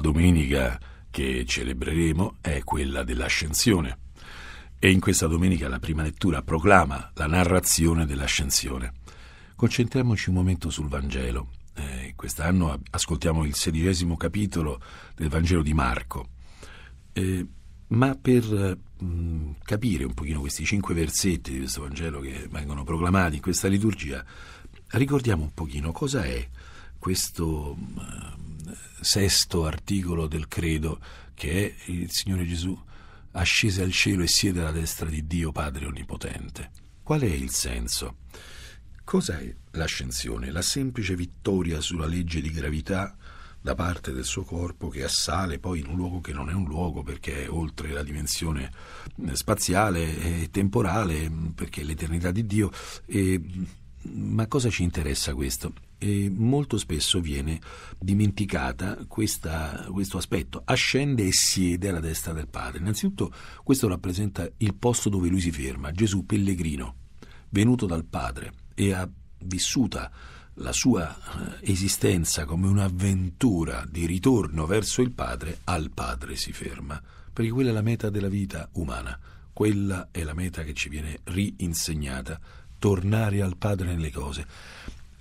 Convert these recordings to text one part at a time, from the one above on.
domenica che celebreremo è quella dell'ascensione e in questa domenica la prima lettura proclama la narrazione dell'ascensione. Concentriamoci un momento sul Vangelo. Eh, quest'anno ascoltiamo il sedicesimo capitolo del Vangelo di Marco. Eh, ma per mh, mm, capire un pochino questi cinque versetti di questo Vangelo che vengono proclamati in questa liturgia, ricordiamo un pochino cosa è questo mm, sesto articolo del credo, che è il Signore Gesù ascese al cielo e siede alla destra di Dio Padre Onnipotente. Qual è il senso? Cos'è l'ascensione? La semplice vittoria sulla legge di gravità da parte del suo corpo che assale poi in un luogo che non è un luogo perché è oltre la dimensione eh, spaziale e temporale, perché è l'eternità di Dio e ma cosa ci interessa questo? E molto spesso viene dimenticata questa, questo aspetto. Ascende e siede alla destra del Padre. Innanzitutto questo rappresenta il posto dove lui si ferma. Gesù pellegrino, venuto dal Padre e ha vissuta la sua eh, esistenza come un'avventura di ritorno verso il Padre, al Padre si ferma, perché quella è la meta della vita umana, quella è la meta che ci viene rinsegnata tornare al Padre nelle cose.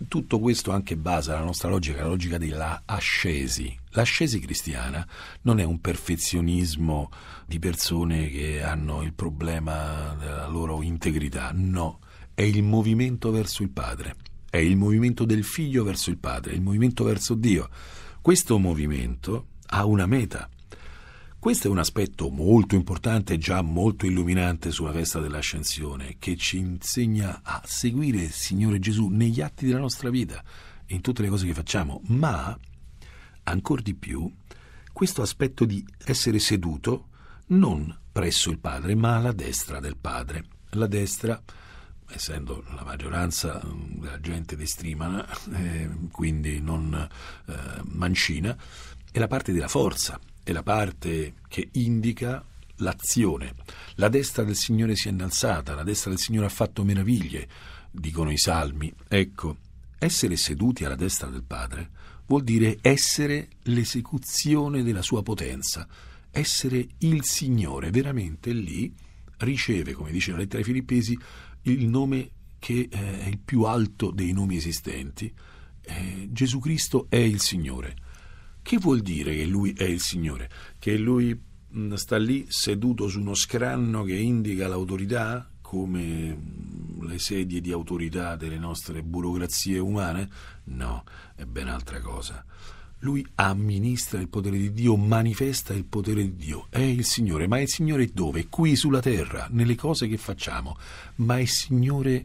Tutto questo anche basa la nostra logica, la logica della ascesi. L'ascesi cristiana non è un perfezionismo di persone che hanno il problema della loro integrità, no, è il movimento verso il Padre, è il movimento del figlio verso il Padre, è il movimento verso Dio. Questo movimento ha una meta, questo è un aspetto molto importante, già molto illuminante sulla festa dell'ascensione, che ci insegna a seguire il Signore Gesù negli atti della nostra vita, in tutte le cose che facciamo, ma ancora di più questo aspetto di essere seduto non presso il Padre, ma alla destra del Padre. La destra, essendo la maggioranza mm, della gente destrimana, eh, quindi non eh, mancina, è la parte della forza è la parte che indica l'azione. La destra del Signore si è innalzata, la destra del Signore ha fatto meraviglie, dicono i salmi. Ecco, essere seduti alla destra del Padre vuol dire essere l'esecuzione della sua potenza, essere il Signore, veramente lì riceve, come dice la lettera ai Filippesi, il nome che eh, è il più alto dei nomi esistenti. Eh, Gesù Cristo è il Signore. Che vuol dire che lui è il Signore? Che lui mm, sta lì seduto su uno scranno che indica l'autorità, come mm, le sedie di autorità delle nostre burocrazie umane? No, è ben altra cosa. Lui amministra il potere di Dio, manifesta il potere di Dio, è il Signore, ma è il Signore dove? Qui sulla terra, nelle cose che facciamo, ma è il Signore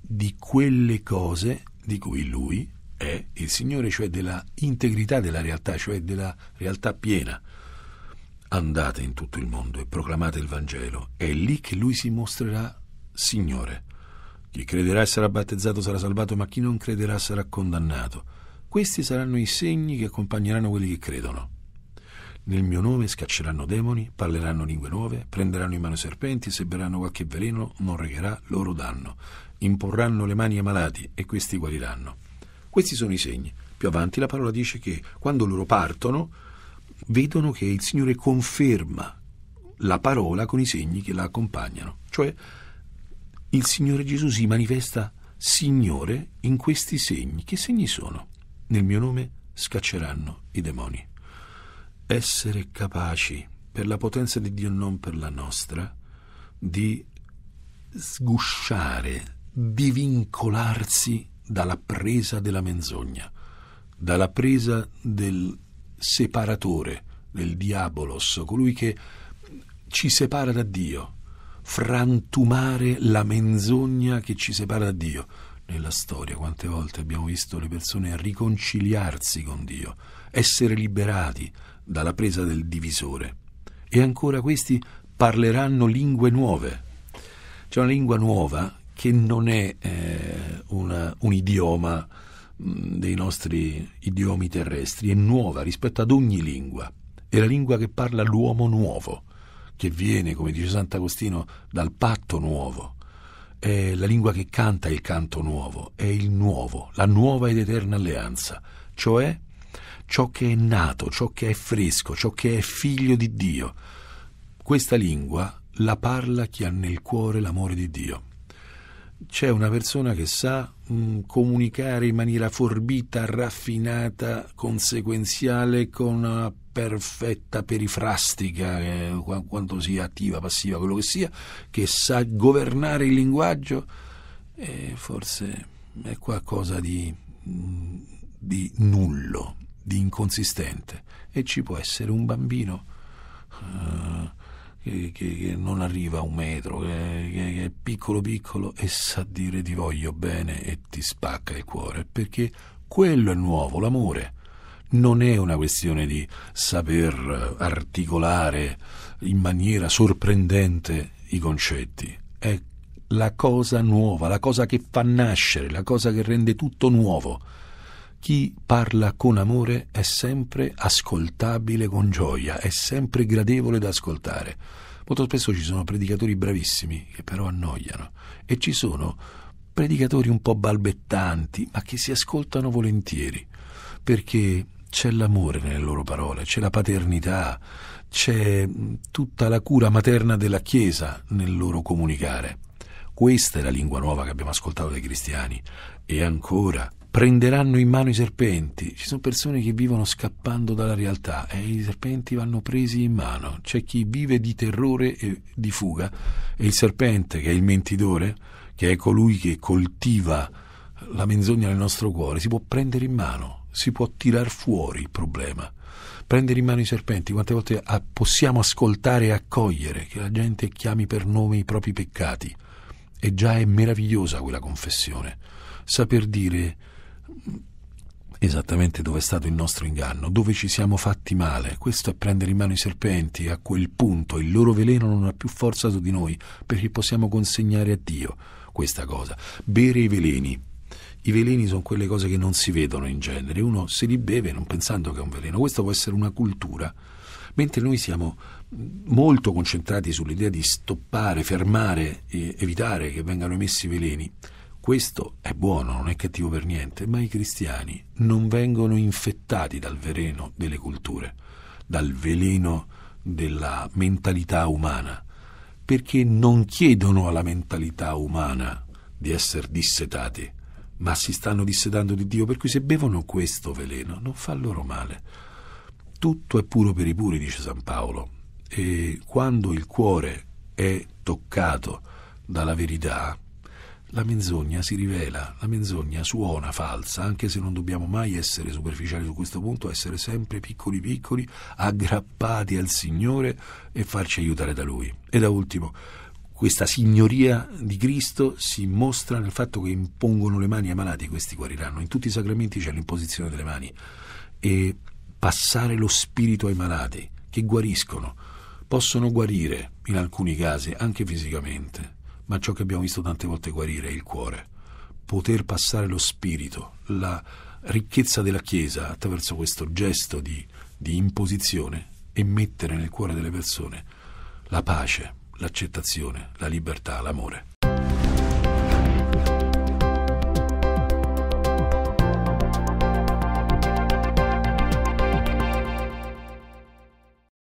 di quelle cose di cui Lui è il Signore, cioè della integrità della realtà, cioè della realtà piena. Andate in tutto il mondo e proclamate il Vangelo. È lì che Lui si mostrerà Signore. Chi crederà e sarà battezzato sarà salvato, ma chi non crederà sarà condannato. Questi saranno i segni che accompagneranno quelli che credono. Nel mio nome scacceranno demoni, parleranno lingue nuove, prenderanno in mano serpenti, se beranno qualche veleno non regherà loro danno. Imporranno le mani ai malati e questi guariranno questi sono i segni. Più avanti la parola dice che quando loro partono vedono che il Signore conferma la parola con i segni che la accompagnano. Cioè il Signore Gesù si manifesta Signore in questi segni. Che segni sono? Nel mio nome scacceranno i demoni. Essere capaci, per la potenza di Dio non per la nostra, di sgusciare, di vincolarsi dalla presa della menzogna, dalla presa del separatore, del diabolos, colui che ci separa da Dio, frantumare la menzogna che ci separa da Dio. Nella storia quante volte abbiamo visto le persone riconciliarsi con Dio, essere liberati dalla presa del divisore. E ancora questi parleranno lingue nuove. C'è una lingua nuova che non è eh, una, un idioma mm, dei nostri idiomi terrestri, è nuova rispetto ad ogni lingua, è la lingua che parla l'uomo nuovo, che viene, come dice Sant'Agostino, dal patto nuovo, è la lingua che canta il canto nuovo, è il nuovo, la nuova ed eterna alleanza, cioè ciò che è nato, ciò che è fresco, ciò che è figlio di Dio. Questa lingua la parla chi ha nel cuore l'amore di Dio c'è una persona che sa mh, mm, comunicare in maniera forbita, raffinata, conseguenziale, con una perfetta perifrastica, eh, quanto sia attiva, passiva, quello che sia, che sa governare il linguaggio, e forse è qualcosa di, mm, di nullo, di inconsistente. E ci può essere un bambino. Uh, che, che, che non arriva a un metro, che, che è piccolo piccolo e sa dire ti voglio bene e ti spacca il cuore, perché quello è nuovo, l'amore non è una questione di saper articolare in maniera sorprendente i concetti, è la cosa nuova, la cosa che fa nascere, la cosa che rende tutto nuovo. Chi parla con amore è sempre ascoltabile con gioia, è sempre gradevole da ascoltare. Molto spesso ci sono predicatori bravissimi che però annoiano e ci sono predicatori un po' balbettanti ma che si ascoltano volentieri perché c'è l'amore nelle loro parole, c'è la paternità, c'è tutta la cura materna della Chiesa nel loro comunicare. Questa è la lingua nuova che abbiamo ascoltato dai cristiani e ancora prenderanno in mano i serpenti. Ci sono persone che vivono scappando dalla realtà e eh, i serpenti vanno presi in mano. C'è chi vive di terrore e di fuga e il serpente, che è il mentidore, che è colui che coltiva la menzogna nel nostro cuore, si può prendere in mano, si può tirar fuori il problema. Prendere in mano i serpenti, quante volte possiamo ascoltare e accogliere che la gente chiami per nome i propri peccati. E già è meravigliosa quella confessione. Saper dire esattamente dove è stato il nostro inganno, dove ci siamo fatti male. Questo è prendere in mano i serpenti, a quel punto il loro veleno non ha più forza su di noi, perché possiamo consegnare a Dio questa cosa. Bere i veleni. I veleni sono quelle cose che non si vedono in genere, uno se li beve non pensando che è un veleno. Questa può essere una cultura. Mentre noi siamo molto concentrati sull'idea di stoppare, fermare, evitare che vengano emessi veleni, questo è buono, non è cattivo per niente, ma i cristiani non vengono infettati dal veleno delle culture, dal veleno della mentalità umana, perché non chiedono alla mentalità umana di essere dissetati, ma si stanno dissetando di Dio, per cui se bevono questo veleno non fa loro male. Tutto è puro per i puri, dice San Paolo, e quando il cuore è toccato dalla verità, la menzogna si rivela, la menzogna suona falsa, anche se non dobbiamo mai essere superficiali su questo punto, essere sempre piccoli piccoli, aggrappati al Signore e farci aiutare da Lui. E da ultimo, questa signoria di Cristo si mostra nel fatto che impongono le mani ai malati e questi guariranno. In tutti i sacramenti c'è l'imposizione delle mani e passare lo spirito ai malati che guariscono. Possono guarire in alcuni casi anche fisicamente, ma ciò che abbiamo visto tante volte guarire è il cuore, poter passare lo spirito, la ricchezza della Chiesa attraverso questo gesto di, di imposizione e mettere nel cuore delle persone la pace, l'accettazione, la libertà, l'amore.